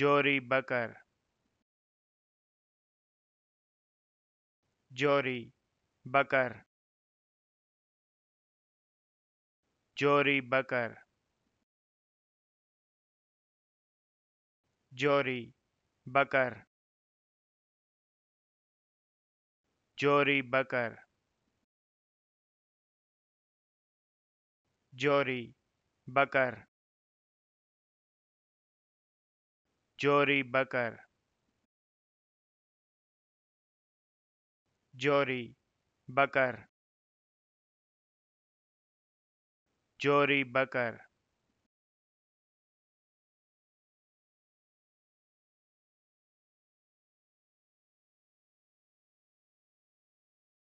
Jory Bucker Jory Bucker Jory Bucker Jory Bucker Jory Bucker Jory Bucker Jory Bucker Jory Bucker Jory Bucker